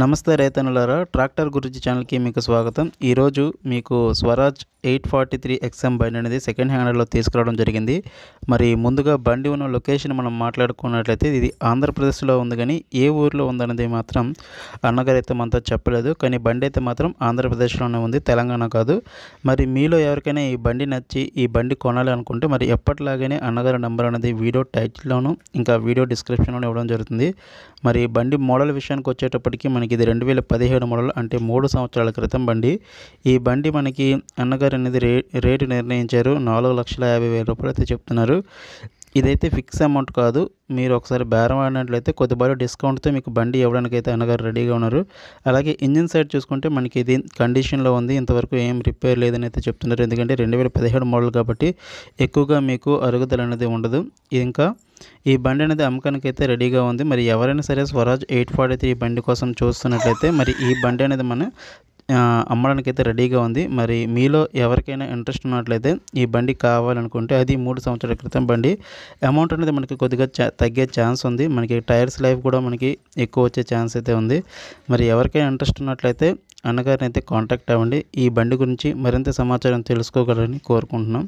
నమస్తే రైతనులారా ట్రాక్టర్ గురించి ఛానల్కి మీకు స్వాగతం ఈరోజు మీకు Swaraj eight forty three XM బండి అనేది సెకండ్ హ్యాండ్లో తీసుకురావడం జరిగింది మరి ముందుగా బండి ఉన్న లొకేషన్ మనం మాట్లాడుకున్నట్లయితే ఇది ఆంధ్రప్రదేశ్లో ఉంది కానీ ఏ ఊరిలో ఉందనేది మాత్రం అన్నగారు అయితే మనతో చెప్పలేదు కానీ బండి అయితే మాత్రం ఆంధ్రప్రదేశ్లోనే ఉంది తెలంగాణ కాదు మరి మీలో ఎవరికైనా ఈ బండి నచ్చి ఈ బండి కొనాలి అనుకుంటే మరి ఎప్పటిలాగానే అన్నగారి నెంబర్ అనేది వీడియో టైటిల్లోను ఇంకా వీడియో డిస్క్రిప్షన్లోనూ ఇవ్వడం జరుగుతుంది మరి బండి మోడల్ విషయానికి వచ్చేటప్పటికీ మనకి ఇది రెండు వేల పదిహేడు మోడల్ అంటే మూడు సంవత్సరాల క్రితం బండి ఈ బండి మనకి అన్నగారు అనేది రేటు నిర్ణయించారు నాలుగు లక్షల యాభై వేల రూపాయలు అయితే చెప్తున్నారు ఇదైతే ఫిక్స్ అమౌంట్ కాదు మీరు ఒకసారి బేరం ఆడినట్లయితే కొద్దిపాటు డిస్కౌంట్తో మీకు బండి ఇవ్వడానికైతే అన్నగారు రెడీగా ఉన్నారు అలాగే ఇంజిన్ సైడ్ చూసుకుంటే మనకి ఇది కండిషన్లో ఉంది ఇంతవరకు ఏం రిపేర్ లేదని అయితే చెప్తున్నారు ఎందుకంటే రెండు వేల పదిహేడు మోడల్ కాబట్టి ఎక్కువగా మీకు అరుగుదల అనేది ఉండదు ఇంకా ఈ బండి అనేది అమ్మకానికి అయితే రెడీగా ఉంది మరి ఎవరైనా సరే స్వరాజ్ ఎయిట్ ఫార్టీ త్రీ బండి కోసం చూస్తున్నట్లయితే మరి ఈ బండి అనేది మన అమ్మడానికి అయితే రెడీగా ఉంది మరి మీలో ఎవరికైనా ఇంట్రెస్ట్ ఉన్నట్లయితే ఈ బండి కావాలనుకుంటే అది మూడు సంవత్సరాల క్రితం బండి అమౌంట్ అనేది మనకి కొద్దిగా తగ్గే ఛాన్స్ ఉంది మనకి టైర్స్ లైఫ్ కూడా మనకి ఎక్కువ వచ్చే ఛాన్స్ అయితే ఉంది మరి ఎవరికైనా ఇంట్రెస్ట్ ఉన్నట్లయితే అన్నగారిని అయితే కాంటాక్ట్ అవ్వండి ఈ బండి గురించి మరింత సమాచారం తెలుసుకోగలరని కోరుకుంటున్నాం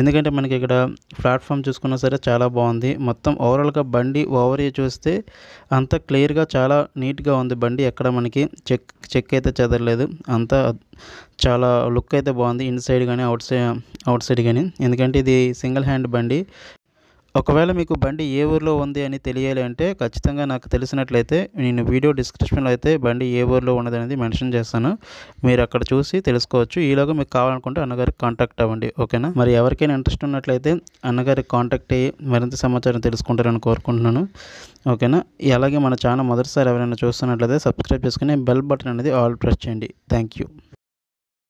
ఎందుకంటే మనకి ఇక్కడ ప్లాట్ఫామ్ చూసుకున్నా సరే చాలా బాగుంది మొత్తం ఓవరాల్గా బండి ఓవర్ చూస్తే అంత క్లియర్గా చాలా నీట్గా ఉంది బండి ఎక్కడ మనకి చెక్ చెక్ అయితే చెదరలేదు అంతా చాలా లుక్ అయితే బాగుంది ఇన్ సైడ్ కానీ అవుట్ సైడ్ అవుట్ సైడ్ కానీ ఎందుకంటే ఇది సింగిల్ హ్యాండ్ బండి ఒకవేళ మీకు బండి ఏ ఊర్లో ఉంది అని తెలియాలి అంటే ఖచ్చితంగా నాకు తెలిసినట్లయితే నేను వీడియో డిస్క్రిప్షన్లో అయితే బండి ఏ ఊర్లో ఉన్నది అనేది మెన్షన్ చేస్తాను మీరు అక్కడ చూసి తెలుసుకోవచ్చు ఈలోగా మీకు కావాలనుకుంటే అన్నగారికి కాంటాక్ట్ అవ్వండి ఓకేనా మరి ఎవరికైనా ఇంట్రెస్ట్ ఉన్నట్లయితే అన్నగారికి కాంటాక్ట్ అయ్యి మరింత సమాచారం తెలుసుకుంటారని కోరుకుంటున్నాను ఓకేనా అలాగే మన ఛానల్ మొదటిసారి ఎవరైనా చూస్తున్నట్లయితే సబ్స్క్రైబ్ చేసుకుని బెల్ బటన్ అనేది ఆల్ ప్రెస్ చేయండి థ్యాంక్ యూ